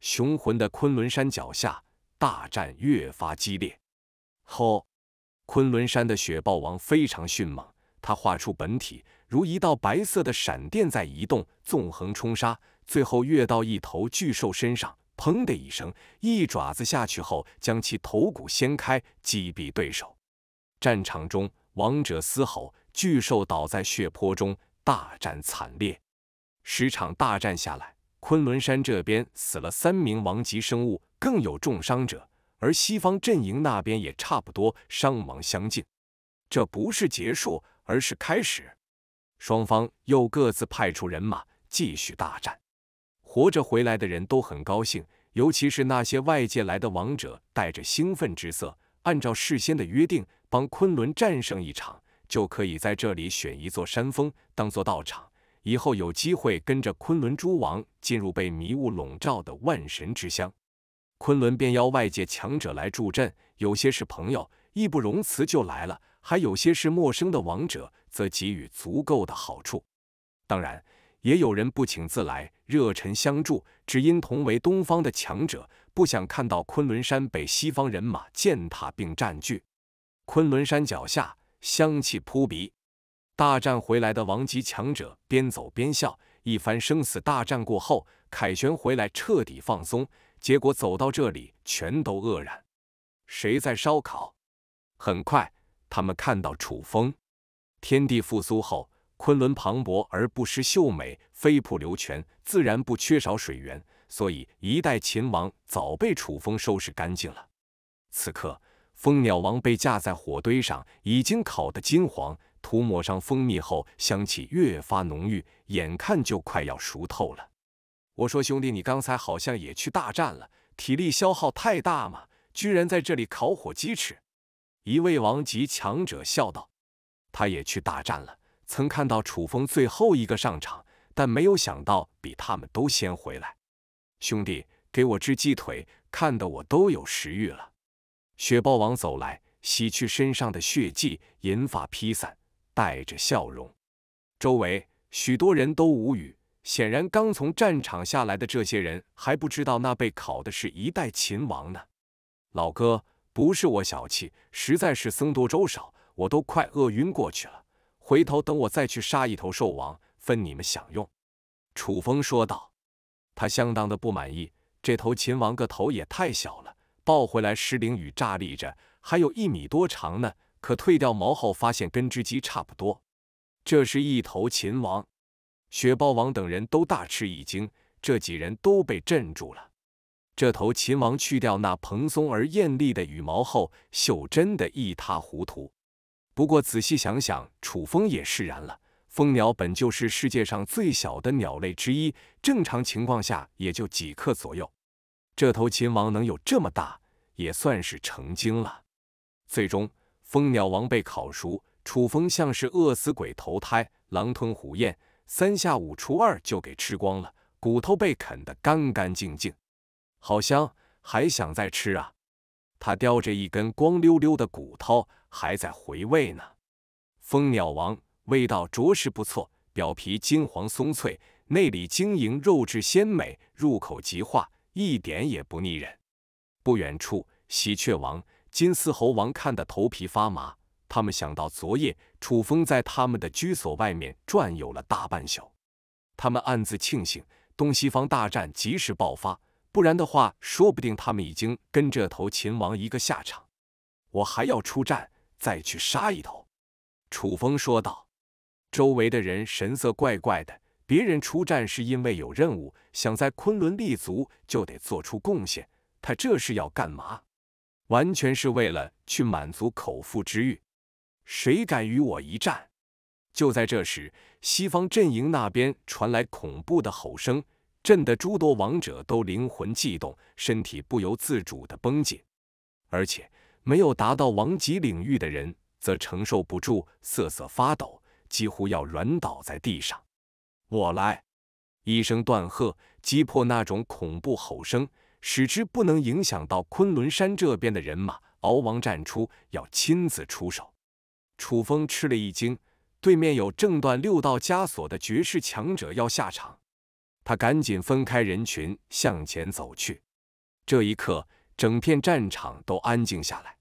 雄浑的昆仑山脚下，大战越发激烈。吼！昆仑山的雪豹王非常迅猛，他化出本体，如一道白色的闪电在移动，纵横冲杀，最后跃到一头巨兽身上，砰的一声，一爪子下去后，将其头骨掀开，击毙对手。战场中，王者嘶吼，巨兽倒在血泊中，大战惨烈。十场大战下来。昆仑山这边死了三名王级生物，更有重伤者，而西方阵营那边也差不多，伤亡相近。这不是结束，而是开始。双方又各自派出人马继续大战。活着回来的人都很高兴，尤其是那些外界来的王者，带着兴奋之色。按照事先的约定，帮昆仑战胜一场，就可以在这里选一座山峰当做道场。以后有机会跟着昆仑诸王进入被迷雾笼罩的万神之乡，昆仑便邀外界强者来助阵。有些是朋友，义不容辞就来了；还有些是陌生的王者，则给予足够的好处。当然，也有人不请自来，热忱相助，只因同为东方的强者，不想看到昆仑山被西方人马践踏并占据。昆仑山脚下，香气扑鼻。大战回来的王级强者边走边笑，一番生死大战过后，凯旋回来，彻底放松。结果走到这里，全都愕然：谁在烧烤？很快，他们看到楚风。天地复苏后，昆仑磅礴而不失秀美，飞瀑流泉，自然不缺少水源。所以，一代秦王早被楚风收拾干净了。此刻，蜂鸟王被架在火堆上，已经烤得金黄。涂抹上蜂蜜后，香气越发浓郁，眼看就快要熟透了。我说：“兄弟，你刚才好像也去大战了，体力消耗太大嘛，居然在这里烤火鸡吃。”一位王级强者笑道：“他也去大战了，曾看到楚风最后一个上场，但没有想到比他们都先回来。兄弟，给我只鸡腿，看得我都有食欲了。”雪豹王走来，洗去身上的血迹，银发披散。带着笑容，周围许多人都无语。显然，刚从战场下来的这些人还不知道那被烤的是一代秦王呢。老哥，不是我小气，实在是僧多粥少，我都快饿晕过去了。回头等我再去杀一头兽王，分你们享用。”楚风说道。他相当的不满意，这头秦王个头也太小了，抱回来失灵雨炸立着，还有一米多长呢。可退掉毛后，发现跟只鸡差不多。这是一头秦王雪豹王等人都大吃一惊，这几人都被震住了。这头秦王去掉那蓬松而艳丽的羽毛后，秀真的一塌糊涂。不过仔细想想，楚风也释然了。蜂鸟本就是世界上最小的鸟类之一，正常情况下也就几克左右。这头秦王能有这么大，也算是成精了。最终。蜂鸟王被烤熟，楚风像是饿死鬼投胎，狼吞虎咽，三下五除二就给吃光了，骨头被啃得干干净净，好香，还想再吃啊！他叼着一根光溜溜的骨头，还在回味呢。蜂鸟王味道着实不错，表皮金黄松脆，内里晶莹，肉质鲜美，入口即化，一点也不腻人。不远处，喜鹊王。金丝猴王看得头皮发麻，他们想到昨夜楚风在他们的居所外面转悠了大半宿，他们暗自庆幸东西方大战及时爆发，不然的话，说不定他们已经跟这头秦王一个下场。我还要出战，再去杀一头。”楚风说道。周围的人神色怪怪的，别人出战是因为有任务，想在昆仑立足就得做出贡献，他这是要干嘛？完全是为了去满足口腹之欲，谁敢与我一战？就在这时，西方阵营那边传来恐怖的吼声，震得诸多王者都灵魂悸动，身体不由自主的绷紧。而且，没有达到王级领域的人，则承受不住，瑟瑟发抖，几乎要软倒在地上。我来！一声断喝，击破那种恐怖吼声。使之不能影响到昆仑山这边的人马。敖王站出，要亲自出手。楚风吃了一惊，对面有挣断六道枷锁的绝世强者要下场，他赶紧分开人群向前走去。这一刻，整片战场都安静下来。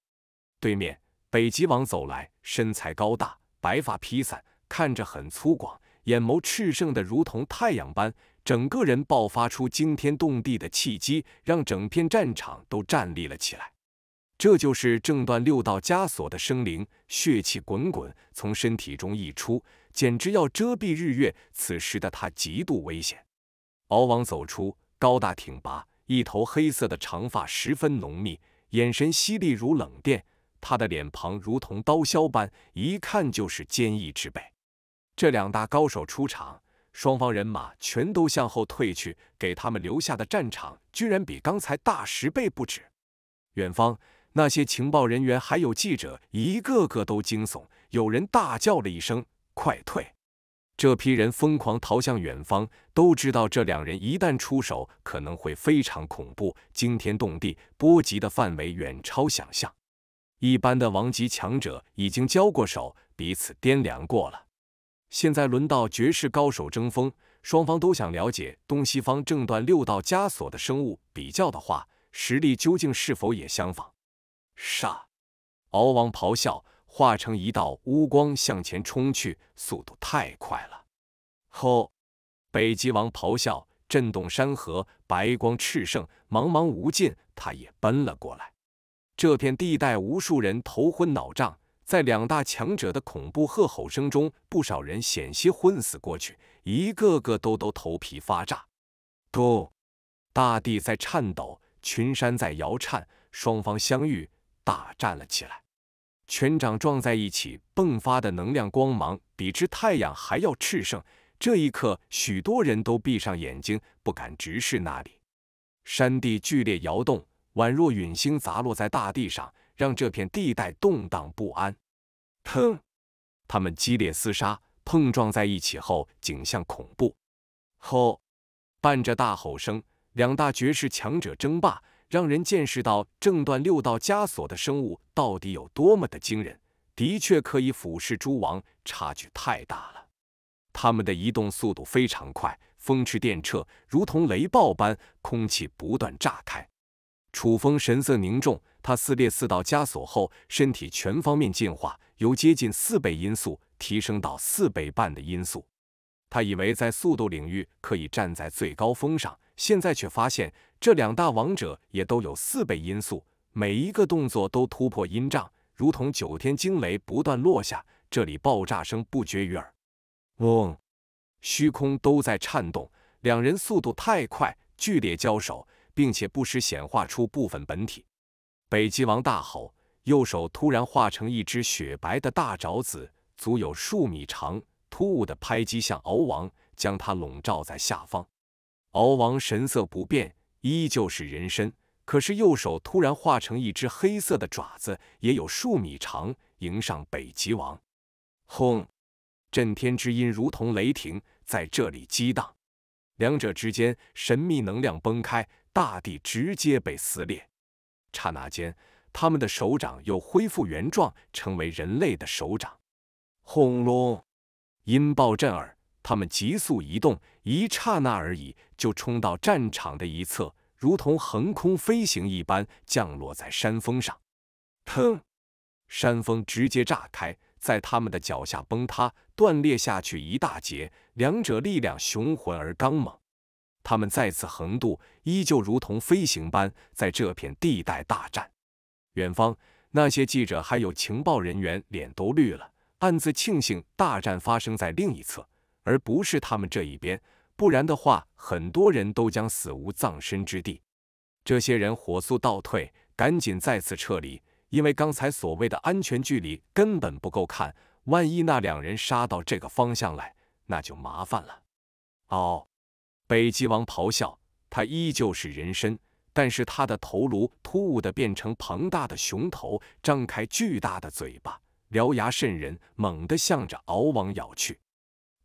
对面，北极王走来，身材高大，白发披散，看着很粗犷，眼眸炽盛的如同太阳般。整个人爆发出惊天动地的气机，让整片战场都站立了起来。这就是正断六道枷锁的生灵，血气滚滚从身体中溢出，简直要遮蔽日月。此时的他极度危险。敖王走出，高大挺拔，一头黑色的长发十分浓密，眼神犀利如冷电。他的脸庞如同刀削般，一看就是坚毅之辈。这两大高手出场。双方人马全都向后退去，给他们留下的战场居然比刚才大十倍不止。远方那些情报人员还有记者，一个个都惊悚，有人大叫了一声：“快退！”这批人疯狂逃向远方，都知道这两人一旦出手，可能会非常恐怖，惊天动地，波及的范围远超想象。一般的王级强者已经交过手，彼此掂量过了。现在轮到绝世高手争锋，双方都想了解东西方正断六道枷锁的生物比较的话，实力究竟是否也相仿？杀！敖王咆哮，化成一道乌光向前冲去，速度太快了。吼！北极王咆哮，震动山河，白光炽盛，茫茫无尽，他也奔了过来。这片地带，无数人头昏脑胀。在两大强者的恐怖喝吼声中，不少人险些昏死过去，一个个都都头皮发炸。嘟，大地在颤抖，群山在摇颤，双方相遇，大战了起来。拳掌撞在一起，迸发的能量光芒比之太阳还要炽盛。这一刻，许多人都闭上眼睛，不敢直视那里。山地剧烈摇动，宛若陨星砸落在大地上。让这片地带动荡不安。砰！他们激烈厮杀，碰撞在一起后，景象恐怖。吼！伴着大吼声，两大绝世强者争霸，让人见识到正断六道枷锁的生物到底有多么的惊人。的确，可以俯视诸王，差距太大了。他们的移动速度非常快，风驰电掣，如同雷暴般，空气不断炸开。楚风神色凝重。他撕裂四道枷锁后，身体全方面进化，由接近四倍音速提升到四倍半的音速。他以为在速度领域可以站在最高峰上，现在却发现这两大王者也都有四倍音速，每一个动作都突破音障，如同九天惊雷不断落下，这里爆炸声不绝于耳。嗡，虚空都在颤动。两人速度太快，剧烈交手，并且不时显化出部分本体。北极王大吼，右手突然化成一只雪白的大爪子，足有数米长，突兀的拍击向敖王，将他笼罩在下方。敖王神色不变，依旧是人身，可是右手突然化成一只黑色的爪子，也有数米长，迎上北极王。轰！震天之音如同雷霆，在这里激荡。两者之间，神秘能量崩开，大地直接被撕裂。刹那间，他们的手掌又恢复原状，成为人类的手掌。轰隆，音爆震耳，他们急速移动，一刹那而已，就冲到战场的一侧，如同横空飞行一般，降落在山峰上。砰，山峰直接炸开，在他们的脚下崩塌、断裂下去一大截。两者力量雄浑而刚猛。他们再次横渡，依旧如同飞行般，在这片地带大战。远方那些记者还有情报人员脸都绿了，暗自庆幸大战发生在另一侧，而不是他们这一边。不然的话，很多人都将死无葬身之地。这些人火速倒退，赶紧再次撤离，因为刚才所谓的安全距离根本不够看。万一那两人杀到这个方向来，那就麻烦了。哦。北极王咆哮，他依旧是人身，但是他的头颅突兀的变成庞大的熊头，张开巨大的嘴巴，獠牙瘆人，猛地向着敖王咬去。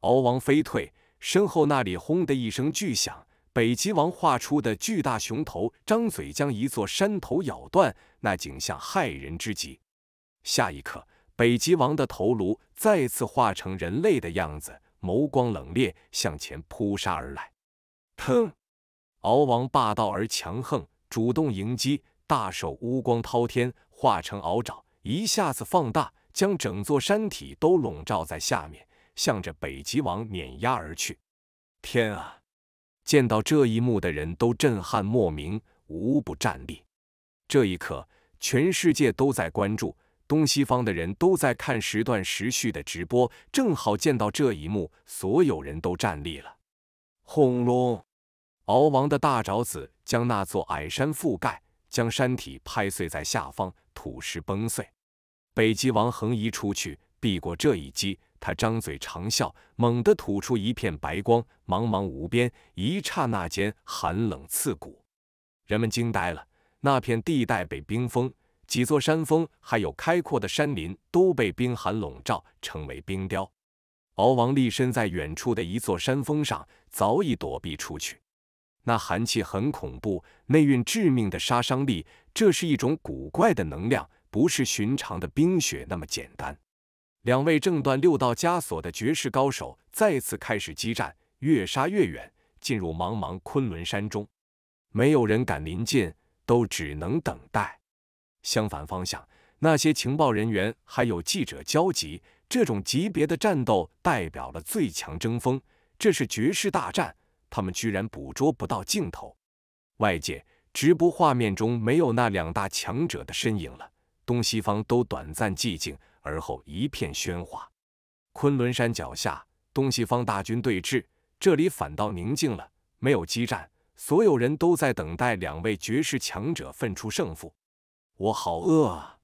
敖王飞退，身后那里轰的一声巨响，北极王画出的巨大熊头张嘴将一座山头咬断，那景象骇人之极。下一刻，北极王的头颅再次化成人类的样子，眸光冷冽，向前扑杀而来。哼！敖王霸道而强横，主动迎击，大手乌光滔天，化成敖爪，一下子放大，将整座山体都笼罩在下面，向着北极王碾压而去。天啊！见到这一幕的人都震撼莫名，无不站立。这一刻，全世界都在关注，东西方的人都在看时断时续的直播，正好见到这一幕，所有人都站立了。轰隆！敖王的大爪子将那座矮山覆盖，将山体拍碎在下方，土石崩碎。北极王横移出去，避过这一击。他张嘴长啸，猛地吐出一片白光，茫茫无边。一刹那间，寒冷刺骨。人们惊呆了，那片地带被冰封，几座山峰还有开阔的山林都被冰寒笼罩，成为冰雕。敖王立身在远处的一座山峰上，早已躲避出去。那寒气很恐怖，内蕴致命的杀伤力，这是一种古怪的能量，不是寻常的冰雪那么简单。两位挣断六道枷锁的绝世高手再次开始激战，越杀越远，进入茫茫昆仑山中，没有人敢临近，都只能等待。相反方向，那些情报人员还有记者焦急。这种级别的战斗代表了最强争锋，这是绝世大战，他们居然捕捉不到镜头。外界直播画面中没有那两大强者的身影了，东西方都短暂寂静，而后一片喧哗。昆仑山脚下，东西方大军对峙，这里反倒宁静了，没有激战，所有人都在等待两位绝世强者分出胜负。我好饿啊！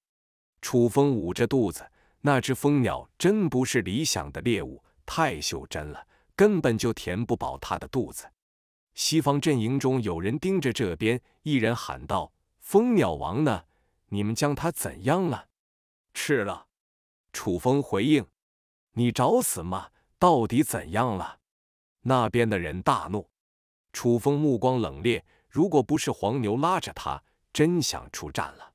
楚风捂着肚子。那只蜂鸟真不是理想的猎物，太袖珍了，根本就填不饱它的肚子。西方阵营中有人盯着这边，一人喊道：“蜂鸟王呢？你们将他怎样了？”“吃了。”楚风回应。“你找死吗？到底怎样了？”那边的人大怒。楚风目光冷冽，如果不是黄牛拉着他，真想出战了。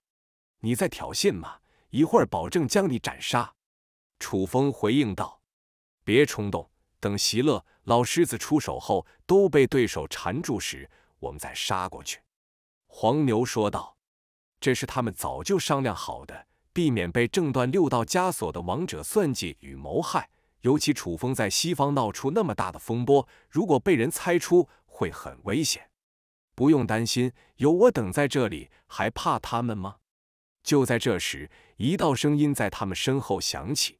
你在挑衅吗？一会儿保证将你斩杀。”楚风回应道，“别冲动，等席勒老狮子出手后，都被对手缠住时，我们再杀过去。”黄牛说道，“这是他们早就商量好的，避免被挣断六道枷锁的王者算计与谋害。尤其楚风在西方闹出那么大的风波，如果被人猜出，会很危险。不用担心，有我等在这里，还怕他们吗？”就在这时，一道声音在他们身后响起。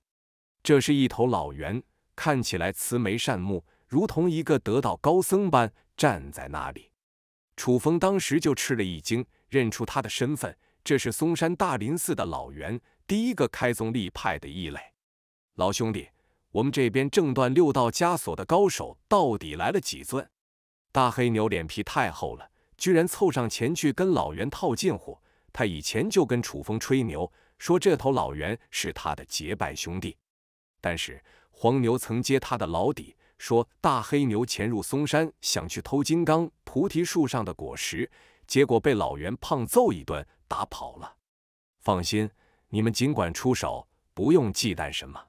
这是一头老猿，看起来慈眉善目，如同一个得道高僧般站在那里。楚风当时就吃了一惊，认出他的身份，这是嵩山大林寺的老猿，第一个开宗立派的异类。老兄弟，我们这边正断六道枷锁的高手到底来了几尊？大黑牛脸皮太厚了，居然凑上前去跟老猿套近乎。他以前就跟楚风吹牛，说这头老袁是他的结拜兄弟，但是黄牛曾揭他的老底，说大黑牛潜入嵩山想去偷金刚菩提树上的果实，结果被老袁胖揍一顿，打跑了。放心，你们尽管出手，不用忌惮什么。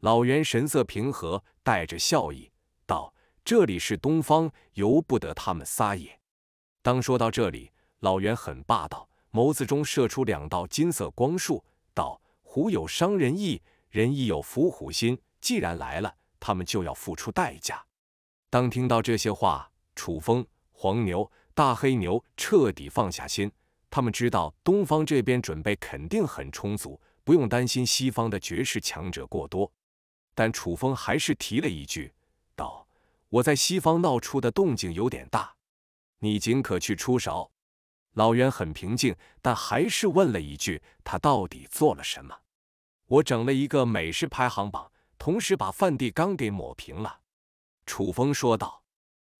老袁神色平和，带着笑意道：“这里是东方，由不得他们撒野。”当说到这里，老袁很霸道。眸子中射出两道金色光束，道：“虎有伤人意，人亦有伏虎心。既然来了，他们就要付出代价。”当听到这些话，楚风、黄牛、大黑牛彻底放下心。他们知道东方这边准备肯定很充足，不用担心西方的绝世强者过多。但楚风还是提了一句，道：“我在西方闹出的动静有点大，你尽可去出手。”老袁很平静，但还是问了一句：“他到底做了什么？”我整了一个美食排行榜，同时把梵蒂冈给抹平了。”楚风说道。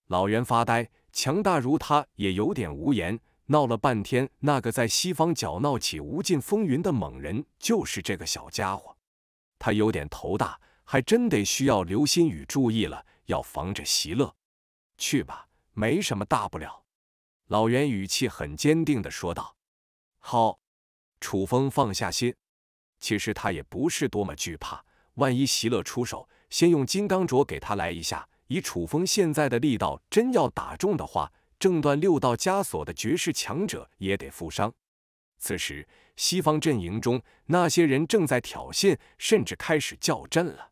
老袁发呆，强大如他也有点无言。闹了半天，那个在西方搅闹起无尽风云的猛人，就是这个小家伙。他有点头大，还真得需要刘新宇注意了，要防着席乐。去吧，没什么大不了。老袁语气很坚定的说道：“好。”，楚风放下心。其实他也不是多么惧怕，万一席乐出手，先用金刚镯给他来一下。以楚风现在的力道，真要打中的话，挣断六道枷锁的绝世强者也得负伤。此时，西方阵营中那些人正在挑衅，甚至开始叫阵了。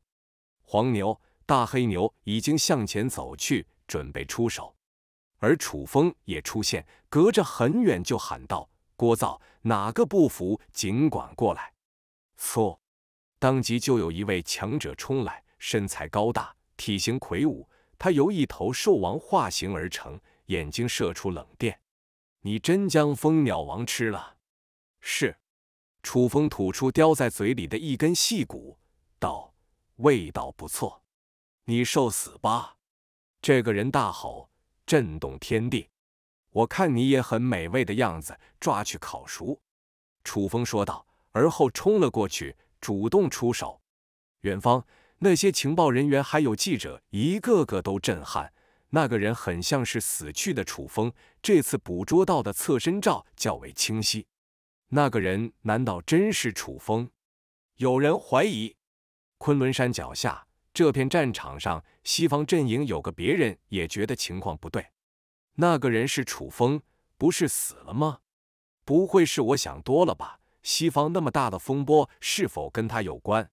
黄牛、大黑牛已经向前走去，准备出手。而楚风也出现，隔着很远就喊道：“聒噪，哪个不服，尽管过来！”错，当即就有一位强者冲来，身材高大，体型魁梧，他由一头兽王化形而成，眼睛射出冷电。“你真将蜂鸟王吃了？”是，楚风吐出叼在嘴里的一根细骨，道：“味道不错，你受死吧！”这个人大吼。震动天地，我看你也很美味的样子，抓去烤熟。”楚风说道，而后冲了过去，主动出手。远方那些情报人员还有记者，一个个都震撼。那个人很像是死去的楚风，这次捕捉到的侧身照较为清晰。那个人难道真是楚风？有人怀疑。昆仑山脚下这片战场上。西方阵营有个别人也觉得情况不对，那个人是楚风，不是死了吗？不会是我想多了吧？西方那么大的风波，是否跟他有关？